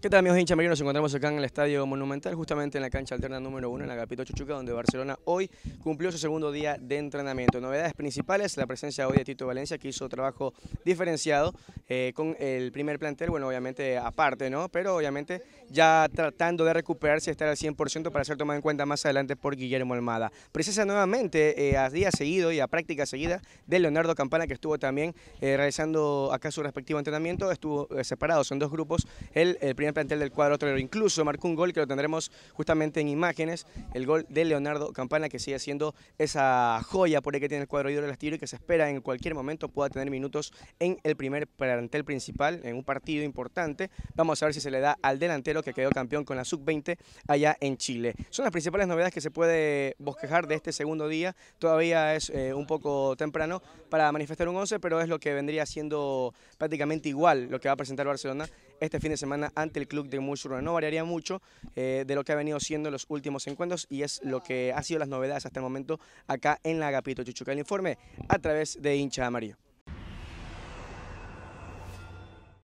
¿Qué tal amigos hinchas Nos encontramos acá en el Estadio Monumental, justamente en la cancha alterna número 1, en la capital Chuchuca, donde Barcelona hoy cumplió su segundo día de entrenamiento. Novedades principales, la presencia hoy de Tito Valencia, que hizo trabajo diferenciado eh, con el primer plantel, bueno, obviamente aparte, ¿no? Pero obviamente ya tratando de recuperarse y estar al 100% para ser tomado en cuenta más adelante por Guillermo Almada. Precisa nuevamente eh, a día seguido y a práctica seguida de Leonardo Campana, que estuvo también eh, realizando acá su respectivo entrenamiento, estuvo separado, son dos grupos, el, primer plantel del cuadro otro, incluso marcó un gol que lo tendremos justamente en imágenes, el gol de Leonardo Campana, que sigue siendo esa joya por el que tiene el cuadro de las Tiro y que se espera en cualquier momento pueda tener minutos en el primer plantel plantel principal en un partido importante. Vamos a ver si se le da al delantero que quedó campeón con la sub-20 allá en Chile. Son las principales novedades que se puede bosquejar de este segundo día. Todavía es eh, un poco temprano para manifestar un 11, pero es lo que vendría siendo prácticamente igual lo que va a presentar Barcelona este fin de semana ante el club de Muchurro. No variaría mucho eh, de lo que ha venido siendo los últimos encuentros y es lo que ha sido las novedades hasta el momento acá en la Agapito Chuchuca. El informe a través de hincha amarillo.